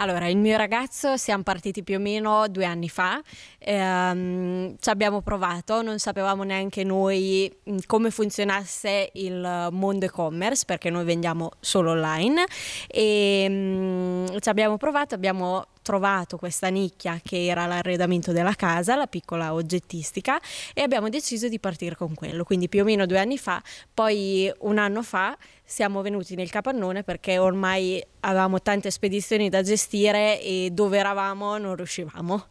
Allora, il mio ragazzo siamo partiti più o meno due anni fa, ehm, ci abbiamo provato, non sapevamo neanche noi mm, come funzionasse il mondo e-commerce perché noi vendiamo solo online e ehm, ci abbiamo provato, abbiamo trovato questa nicchia che era l'arredamento della casa, la piccola oggettistica e abbiamo deciso di partire con quello, quindi più o meno due anni fa, poi un anno fa siamo venuti nel capannone perché ormai avevamo tante spedizioni da gestire e dove eravamo non riuscivamo.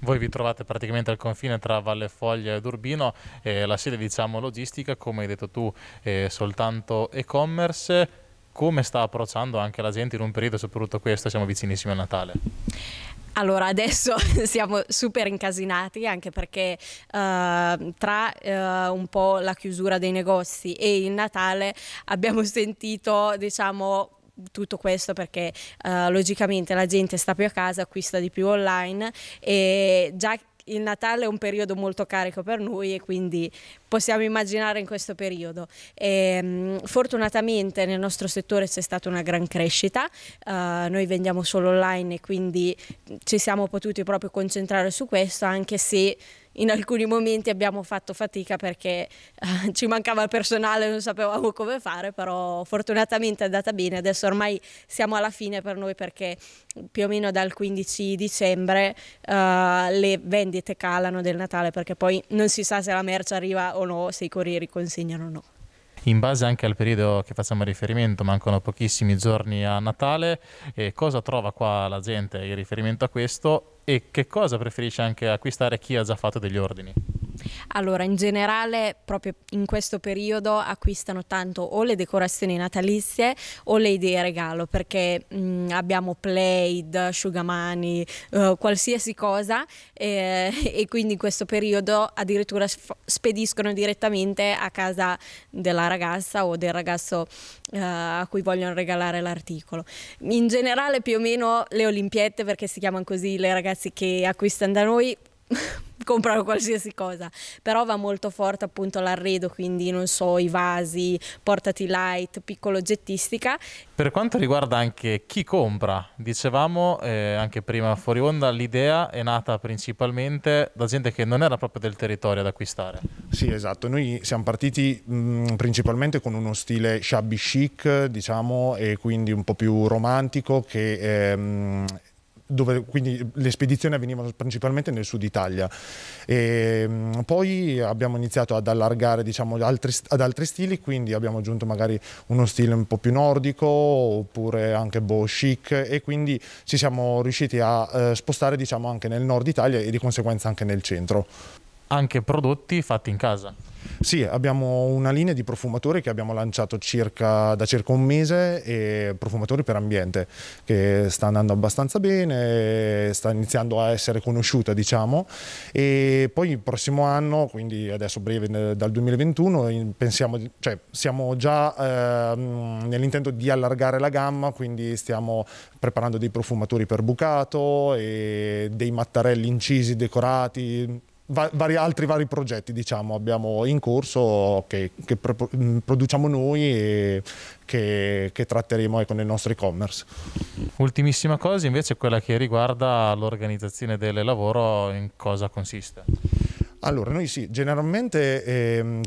Voi vi trovate praticamente al confine tra Valle Foglia ed Urbino, eh, la sede diciamo logistica, come hai detto tu, è soltanto e-commerce come sta approcciando anche la gente in un periodo, soprattutto questo, siamo vicinissimi a Natale? Allora, adesso siamo super incasinati anche perché uh, tra uh, un po' la chiusura dei negozi e il Natale abbiamo sentito, diciamo, tutto questo perché uh, logicamente la gente sta più a casa, acquista di più online e già il Natale è un periodo molto carico per noi e quindi possiamo immaginare in questo periodo. E, ehm, fortunatamente nel nostro settore c'è stata una gran crescita, uh, noi vendiamo solo online e quindi ci siamo potuti proprio concentrare su questo anche se in alcuni momenti abbiamo fatto fatica perché eh, ci mancava il personale, non sapevamo come fare, però fortunatamente è andata bene. Adesso ormai siamo alla fine per noi perché più o meno dal 15 dicembre eh, le vendite calano del Natale perché poi non si sa se la merce arriva o no, se i corrieri consegnano o no in base anche al periodo che facciamo riferimento, mancano pochissimi giorni a Natale, eh, cosa trova qua la gente in riferimento a questo e che cosa preferisce anche acquistare chi ha già fatto degli ordini? Allora, in generale, proprio in questo periodo acquistano tanto o le decorazioni natalizie o le idee regalo, perché mh, mm, abbiamo plaid, asciugamani, uh, qualsiasi cosa eh, e quindi in questo periodo addirittura spediscono direttamente a casa della ragazza o del ragazzo uh, a cui vogliono regalare l'articolo. In generale più o meno le Olimpiette, perché si chiamano così le ragazze che acquistano da noi, comprano qualsiasi cosa, però va molto forte appunto l'arredo, quindi non so, i vasi, portati light, piccola oggettistica. Per quanto riguarda anche chi compra, dicevamo eh, anche prima fuori onda, l'idea è nata principalmente da gente che non era proprio del territorio ad acquistare. Sì, esatto, noi siamo partiti mh, principalmente con uno stile shabby chic, diciamo, e quindi un po' più romantico che ehm, dove quindi le spedizioni avvenivano principalmente nel sud Italia. E, ehm, poi abbiamo iniziato ad allargare diciamo, altri, ad altri stili, quindi abbiamo aggiunto magari uno stile un po' più nordico oppure anche boh chic e quindi ci siamo riusciti a eh, spostare diciamo, anche nel nord Italia e di conseguenza anche nel centro anche prodotti fatti in casa. Sì, abbiamo una linea di profumatori che abbiamo lanciato circa, da circa un mese e profumatori per ambiente che sta andando abbastanza bene, sta iniziando a essere conosciuta diciamo e poi il prossimo anno, quindi adesso breve dal 2021, pensiamo, cioè, siamo già eh, nell'intento di allargare la gamma, quindi stiamo preparando dei profumatori per bucato e dei mattarelli incisi, decorati va vari, altri vari progetti diciamo, abbiamo in corso che, che pro mm, produciamo noi e che, che tratteremo con ecco, il nostro e-commerce. Ultimissima cosa invece è quella che riguarda l'organizzazione del lavoro, in cosa consiste? Allora, noi sì, generalmente eh,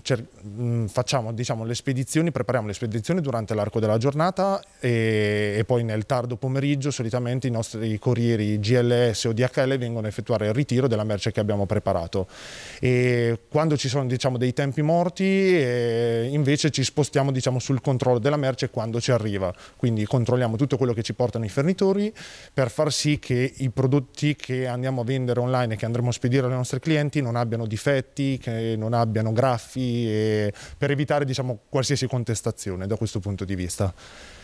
facciamo diciamo, le spedizioni, prepariamo le spedizioni durante l'arco della giornata e, e, poi nel tardo pomeriggio solitamente i nostri corrieri GLS o DHL vengono a effettuare il ritiro della merce che abbiamo preparato. E quando ci sono diciamo, dei tempi morti eh, invece ci spostiamo diciamo, sul controllo della merce quando ci arriva, quindi controlliamo tutto quello che ci portano i fornitori per far sì che i prodotti che andiamo a vendere online e che andremo a spedire ai nostri clienti non abbiano difetti, che non abbiano graffi, per evitare diciamo, qualsiasi contestazione da questo punto di vista.